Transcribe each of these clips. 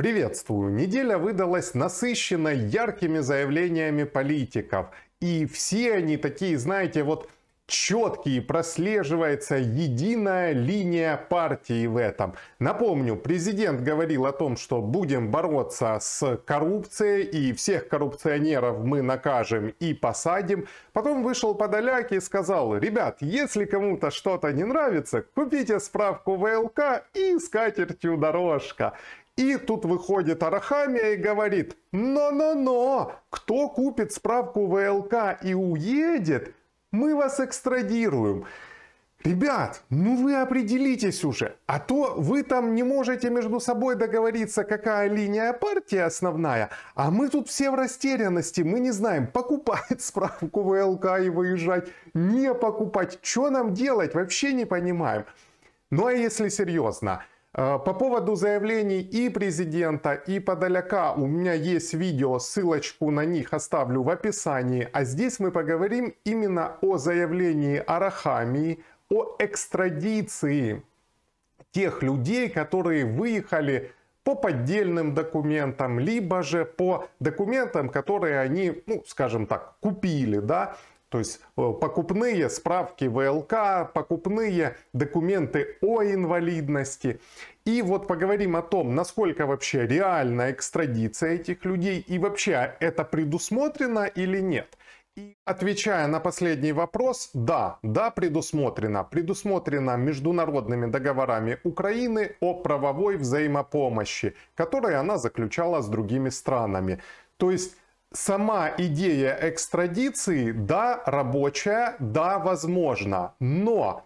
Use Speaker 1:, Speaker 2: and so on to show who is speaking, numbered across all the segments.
Speaker 1: Приветствую! Неделя выдалась насыщенной яркими заявлениями политиков. И все они такие, знаете, вот четкие, прослеживается единая линия партии в этом. Напомню, президент говорил о том, что будем бороться с коррупцией, и всех коррупционеров мы накажем и посадим. Потом вышел Подоляк и сказал, ребят, если кому-то что-то не нравится, купите справку ВЛК и скатертью дорожка. И тут выходит Арахамия и говорит, но-но-но, кто купит справку ВЛК и уедет, мы вас экстрадируем. Ребят, ну вы определитесь уже, а то вы там не можете между собой договориться, какая линия партии основная, а мы тут все в растерянности, мы не знаем, покупать справку ВЛК и выезжать, не покупать, что нам делать, вообще не понимаем. Ну а если серьезно, Э, по поводу заявлений и президента, и Подоляка у меня есть видео, ссылочку на них оставлю в описании. А здесь мы поговорим именно о заявлении Арахамии, о экстрадиции тех людей, которые выехали по поддельным документам, либо же по документам, которые они, ну, скажем так, купили, да, то есть э, покупные справки ВЛК, покупные документы о инвалидности. И вот поговорим о том, насколько вообще реальна экстрадиция этих людей и вообще это предусмотрено или нет. И отвечая на последний вопрос, да, да, предусмотрено. Предусмотрено международными договорами Украины о правовой взаимопомощи, которые она заключала с другими странами. То есть сама идея экстрадиции, да, рабочая, да, возможно, но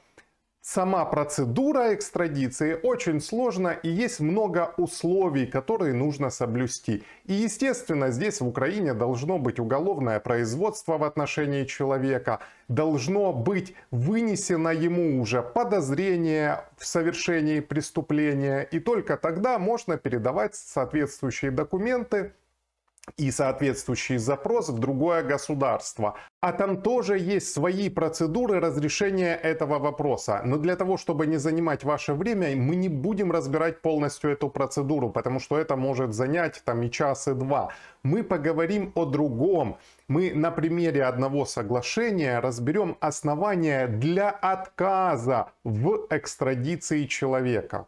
Speaker 1: сама процедура экстрадиции очень сложна и есть много условий, которые нужно соблюсти. И естественно, здесь в Украине должно быть уголовное производство в отношении человека, должно быть вынесено ему уже подозрение в совершении преступления, и только тогда можно передавать соответствующие документы и соответствующий запрос в другое государство. А там тоже есть свои процедуры разрешения этого вопроса. Но для того, чтобы не занимать ваше время, мы не будем разбирать полностью эту процедуру, потому что это может занять там и час, и два. Мы поговорим о другом. Мы на примере одного соглашения разберем основания для отказа в экстрадиции человека.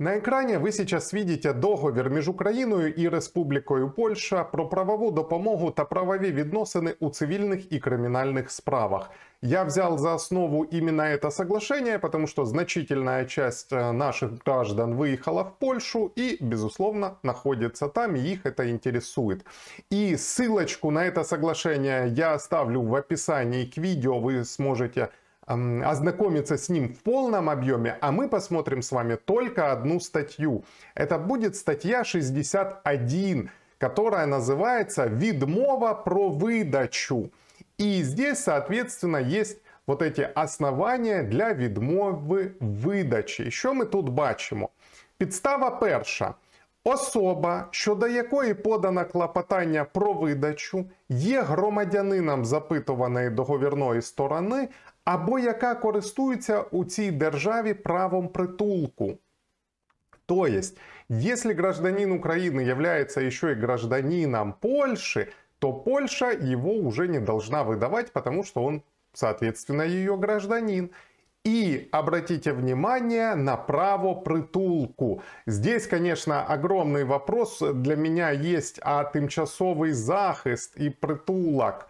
Speaker 1: На экране ви сейчас видите договір між Україною і Республікою Польща про правову допомогу та правові відносини у цивільних і кримінальних справах. Я взял за основу именно это соглашение, потому что значительная часть э, наших граждан выехала в Польшу и, безусловно, находится там, и их это интересует. И ссылочку на это соглашение я оставлю в описании к видео, вы сможете ознакомиться с ним в полном объеме, а мы посмотрим с вами только одну статью. Это будет статья 61, которая называется «Видмова про выдачу». И здесь, соответственно, есть вот эти основания для відмови выдачи. Еще мы тут бачимо? Підстава перша. Особа, щодо якої подано клопотання про видачу, є громадянином запитуваної договірної сторони або яка користується у цій державі правом притулку. То есть, если гражданин Украины является еще и гражданином Польши, то Польша его уже не должна выдавать, потому что он, соответственно, ее гражданин. И обратите внимание на право притулку. Здесь, конечно, огромный вопрос для меня есть, а тимчасовый захист и притулок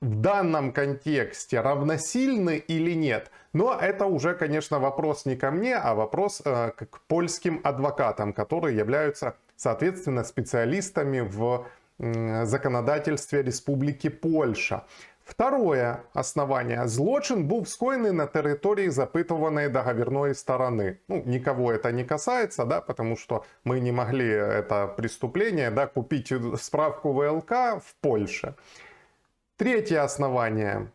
Speaker 1: в данном контексте равносильны или нет. Но это уже, конечно, вопрос не ко мне, а вопрос э, к польским адвокатам, которые являются, соответственно, специалистами в э, законодательстве Республики Польша. Второе основание. Злочин был скоєний на территории запитуваної договорной стороны. Ну, никого это не касается, да, потому что мы не могли это преступление, да, купить справку ВЛК в Польше. Третє основання.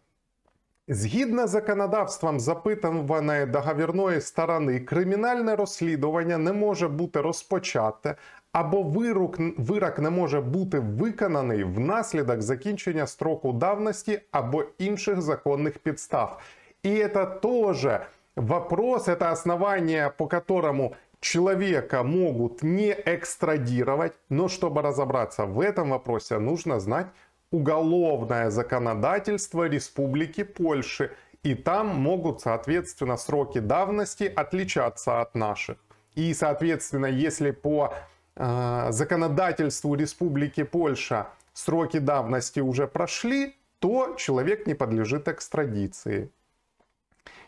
Speaker 1: Згідно з законодавством запитуваної договірної сторони, кримінальне розслідування не може бути розпочате або вирок, вирок не може бути виконаний внаслідок закінчення строку давності або інших законних підстав. І це теж вопрос, це основання, по которому человека могут не экстрадировать, но чтобы разобраться в этом вопросе, нужно знать уголовное законодательство Республики Польши, и там могут, соответственно, сроки давности отличаться от наших. И, соответственно, если по э, законодательству Республики Польша сроки давности уже прошли, то человек не подлежит экстрадиции.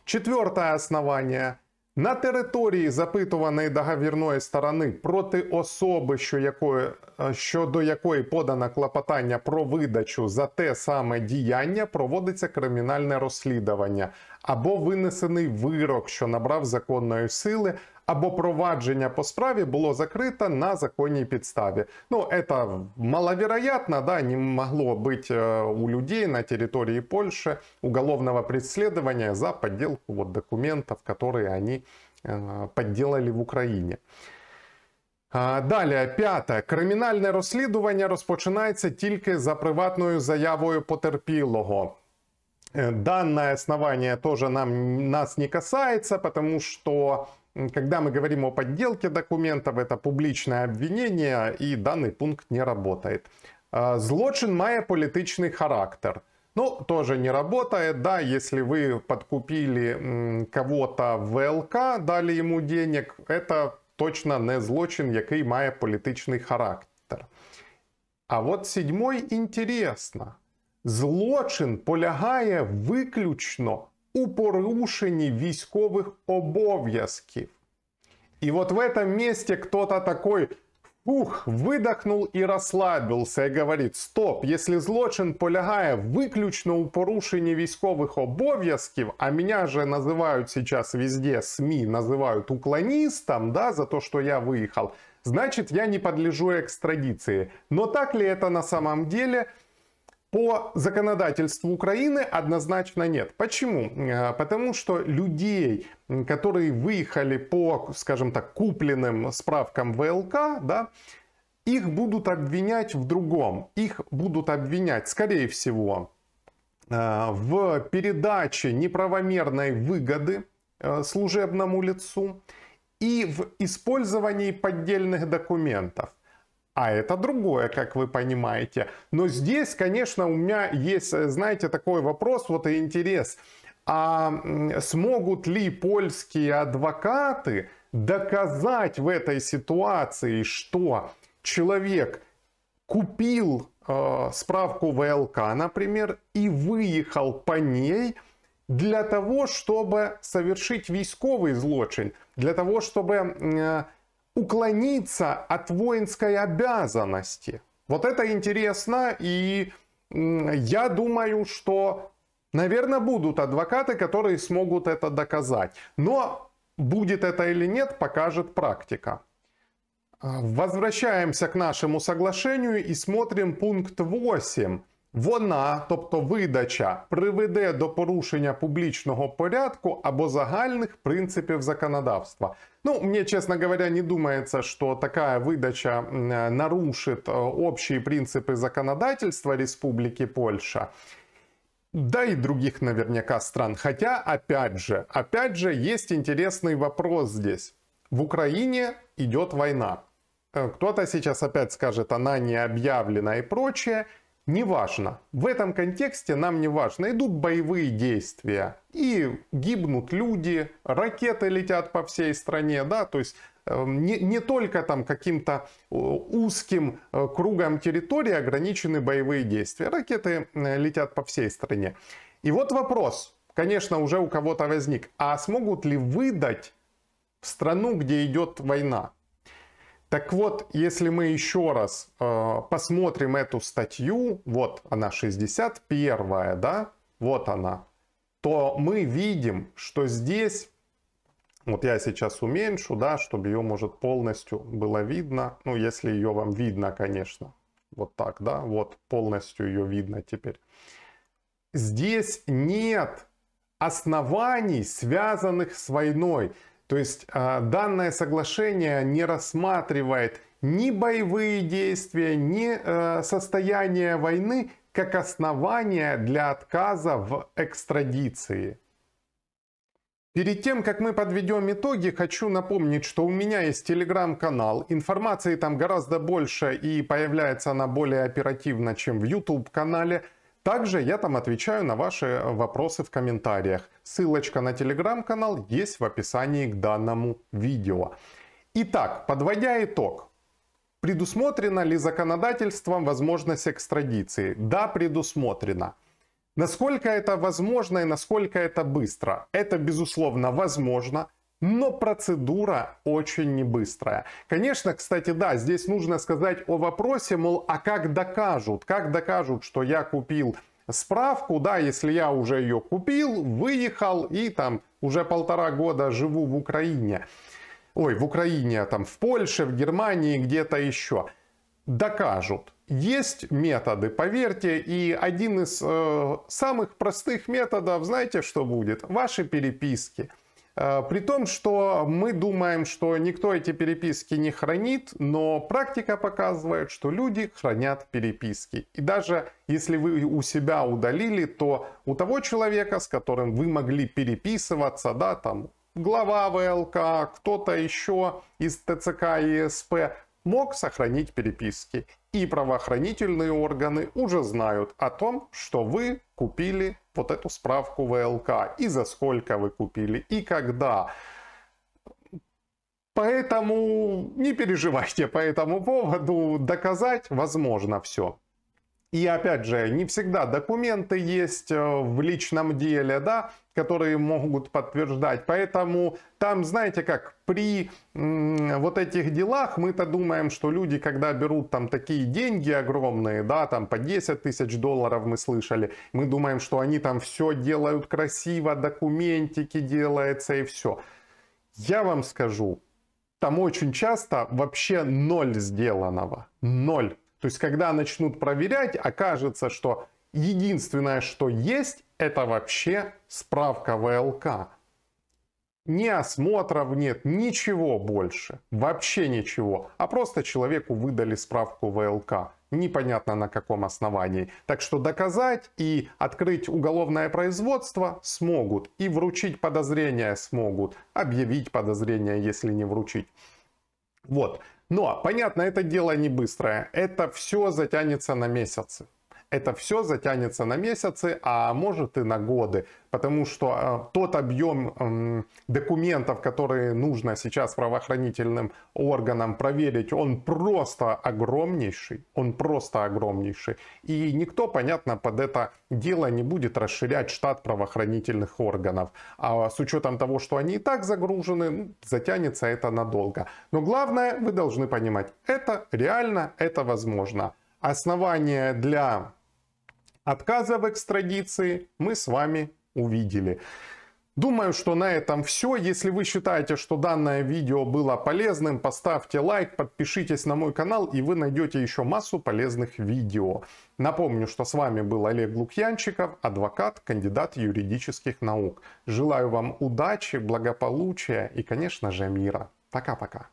Speaker 1: Четвертое основание На території запитуваної договірної сторони проти особи, що якої, е, щодо якої подано клопотання про видачу за те саме діяння, проводиться кримінальне розслідування або винесений вирок, що набрав законної сили, або провадження по справі було закрито на законній підставі. Ну, это маловероятно, да, не могло быть э, у людей на территории Польши уголовного преследования за подделку вот документов, которые они э, подделали в Україні. А, Далі, п'яте, кримінальне розслідування розпочинається тільки за приватною заявою потерпілого. Э, данное основание тоже нам, нас не касается, потому что когда мы говорим о подделке документов, это публичное обвинение, и данный пункт не работает. А, злочин має політичний характер. Ну, тоже не работает, да, если вы подкупили кого-то в ЛК, дали ему денег, это точно не злочин, який має політичний характер. А вот седьмой интересно. Злочин полягає виключно у порушенні військових обов'язків. И вот в этом месте кто-то такой Ух, выдохнул и расслабился и говорит, стоп, если злочин полягає виключно у порушенні військових обов'язків, а меня же называют сейчас везде СМИ, называют уклонистом, да, за то, что я выехал, значит я не подлежу экстрадиции. Но так ли это на самом деле? По законодательству Украины однозначно нет. Почему? Э, потому что людей, которые выехали по, скажем так, купленным справкам ВЛК, да, их будут обвинять в другом. Их будут обвинять, скорее всего, э, в передаче неправомерной выгоды э, служебному лицу и в использовании поддельных документов а это другое, как вы понимаете. Но здесь, конечно, у меня есть, э, знаете, такой вопрос, вот и интерес. А смогут ли польские адвокаты доказать в этой ситуации, что человек купил э, справку ВЛК, например, и выехал по ней для того, чтобы совершить військовый злочин, для того, чтобы э, уклониться от воинской обязанности. Вот это интересно, и я думаю, что, наверное, будут адвокаты, которые смогут это доказать. Но будет это или нет, покажет практика. Э, возвращаемся к нашему соглашению и смотрим пункт 8. Вона, тобто видача, приведе до порушення публічного порядку або загальних принципів законодавства. Ну, мне, чесно говоря, не думається, что такая выдача нарушит общие принципы законодательства Республіки Польща, Да и других наверняка стран. Хотя, опять же, опять же, есть интересный вопрос здесь. В Украине идет война. Э, кто-то сейчас опять скажет, она не объявлена и прочее не важно. В этом контексте нам не важно. Идут боевые действия и гибнут люди, ракеты летят по всей стране, да, то есть эм, не, не только там каким-то узким э, кругом территории ограничены боевые действия. Ракеты э, летят по всей стране. И вот вопрос, конечно, уже у кого-то возник. А смогут ли выдать в страну, где идет война? Так вот, если мы еще раз э, посмотрим эту статью, вот она 61, да, вот она, то мы видим, что здесь, вот я сейчас уменьшу, да, чтобы ее, может, полностью было видно, ну, если ее вам видно, конечно, вот так, да, вот полностью ее видно теперь. Здесь нет оснований, связанных с войной. То есть а, данное соглашение не рассматривает ни боевые действия, ни э, состояние войны как основание для отказа в экстрадиции. Перед тем, как мы подведем итоги, хочу напомнить, что у меня есть телеграм-канал. Информации там гораздо больше и появляется она более оперативно, чем в YouTube-канале – также я там отвечаю на ваши э, вопросы в комментариях. Ссылочка на телеграм-канал есть в описании к данному видео. Итак, подводя итог, Предусмотрена ли законодательством возможность экстрадиции? Да, предусмотрена. Насколько это возможно и насколько это быстро? Это, безусловно, возможно но процедура очень не быстрая. Конечно, кстати, да, здесь нужно сказать о вопросе, мол, а как докажут? Как докажут, что я купил справку, да, если я уже ее купил, выехал и там уже полтора года живу в Украине. Ой, в Украине, там в Польше, в Германии, где-то еще. Докажут. Есть методы, поверьте, и один из э, самых простых методов, знаете, что будет? Ваши переписки – Э, при том, что мы думаем, что никто эти переписки не хранит, но практика показывает, что люди хранят переписки. И даже если вы у себя удалили, то у того человека, с которым вы могли переписываться, да, там глава ВЛК, кто-то еще из ТЦК и СП, мог сохранить переписки. И правоохранительные органы уже знают о том, что вы купили вот эту справку ВЛК, и за сколько вы купили, и когда. Поэтому не переживайте по этому поводу, доказать возможно все. И опять же, не всегда документы есть э, в личном деле, да, которые могут подтверждать. Поэтому там, знаете как, при вот этих делах мы-то думаем, что люди, когда берут там такие деньги огромные, да, там по 10 тысяч долларов мы слышали, мы думаем, что они там все делают красиво, документики делается и все. Я вам скажу, там очень часто вообще ноль сделанного, ноль. То есть, когда начнут проверять, окажется, что единственное, что есть, это вообще справка ВЛК. Ни осмотров нет, ничего больше, вообще ничего. А просто человеку выдали справку ВЛК. Непонятно на каком основании. Так что доказать и открыть уголовное производство смогут. И вручить подозрения смогут. Объявить подозрения, если не вручить. Вот. Но, понятно, это дело не быстрое. Это все затянется на месяцы это все затянется на месяцы, а может и на годы, потому что э, тот объем эм, документов, которые нужно сейчас правоохранительным органам проверить, он просто огромнейший, он просто огромнейший. И никто, понятно, под это дело не будет расширять штат правоохранительных органов. А с учетом того, что они и так загружены, ну, затянется это надолго. Но главное, вы должны понимать, это реально, это возможно основания для отказа в экстрадиции мы с вами увидели. Думаю, что на этом все. Если вы считаете, что данное видео было полезным, поставьте лайк, подпишитесь на мой канал, и вы найдете еще массу полезных видео. Напомню, что с вами был Олег Лукьянчиков, адвокат, кандидат юридических наук. Желаю вам удачи, благополучия и, конечно же, мира. Пока-пока.